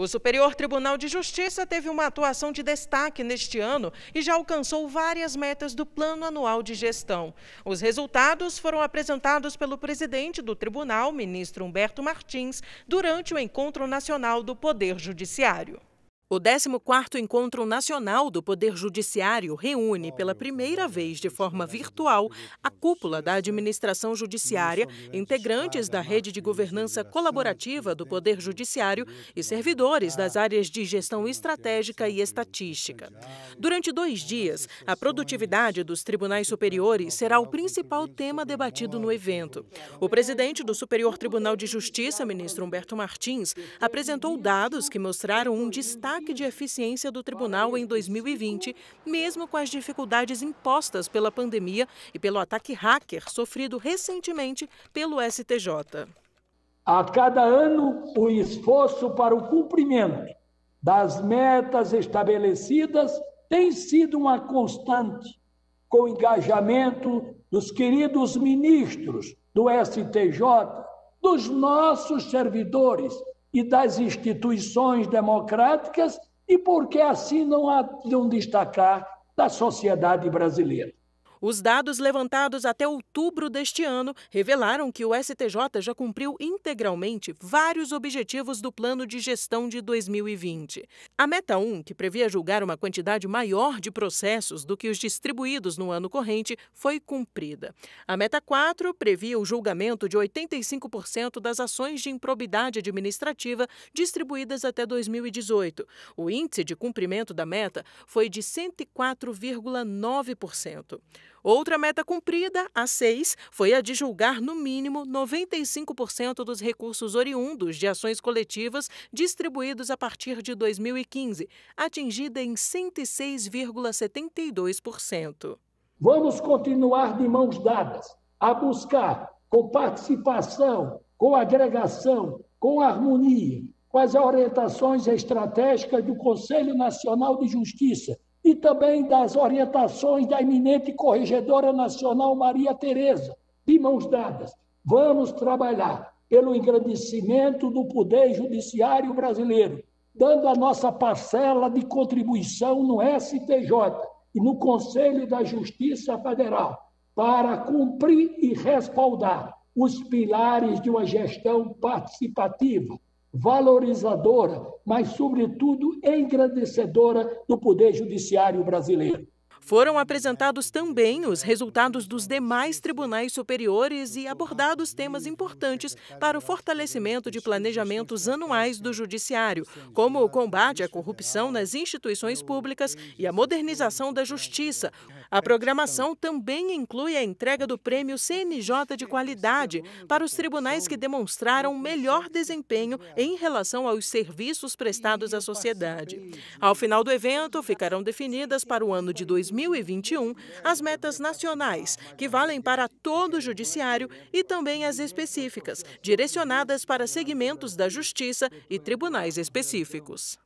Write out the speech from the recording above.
O Superior Tribunal de Justiça teve uma atuação de destaque neste ano e já alcançou várias metas do Plano Anual de Gestão. Os resultados foram apresentados pelo presidente do tribunal, ministro Humberto Martins, durante o Encontro Nacional do Poder Judiciário. O 14º Encontro Nacional do Poder Judiciário reúne pela primeira vez de forma virtual a cúpula da administração judiciária, integrantes da rede de governança colaborativa do Poder Judiciário e servidores das áreas de gestão é estratégica e estatística. Durante dois dias, a produtividade dos tribunais superiores será o principal tema debatido no evento. O presidente do Superior é Tribunal de Justiça, ministro Humberto Martins, apresentou dados que mostraram um destaque destaque de eficiência do tribunal em 2020, mesmo com as dificuldades impostas pela pandemia e pelo ataque hacker sofrido recentemente pelo STJ. A cada ano, o esforço para o cumprimento das metas estabelecidas tem sido uma constante, com o engajamento dos queridos ministros do STJ, dos nossos servidores e das instituições democráticas e porque assim não, há, de um destacar da sociedade brasileira. Os dados levantados até outubro deste ano revelaram que o STJ já cumpriu integralmente vários objetivos do plano de gestão de 2020. A meta 1, que previa julgar uma quantidade maior de processos do que os distribuídos no ano corrente, foi cumprida. A meta 4 previa o julgamento de 85% das ações de improbidade administrativa distribuídas até 2018. O índice de cumprimento da meta foi de 104,9%. Outra meta cumprida, a 6, foi a de julgar no mínimo 95% dos recursos oriundos de ações coletivas distribuídos a partir de 2015, atingida em 106,72%. Vamos continuar de mãos dadas a buscar, com participação, com agregação, com harmonia, com as orientações estratégicas do Conselho Nacional de Justiça e também das orientações da eminente corregedora nacional Maria Tereza, de mãos dadas. Vamos trabalhar pelo engrandecimento do poder judiciário brasileiro, dando a nossa parcela de contribuição no STJ e no Conselho da Justiça Federal para cumprir e respaldar os pilares de uma gestão participativa, valorizadora, mas, sobretudo, engrandecedora do Poder Judiciário brasileiro. Foram apresentados também os resultados dos demais tribunais superiores e abordados temas importantes para o fortalecimento de planejamentos anuais do Judiciário, como o combate à corrupção nas instituições públicas e a modernização da justiça. A programação também inclui a entrega do prêmio CNJ de qualidade para os tribunais que demonstraram melhor desempenho em relação aos serviços prestados à sociedade. Ao final do evento, ficarão definidas para o ano de 2020 2021 as metas nacionais, que valem para todo o Judiciário, e também as específicas, direcionadas para segmentos da Justiça e tribunais específicos.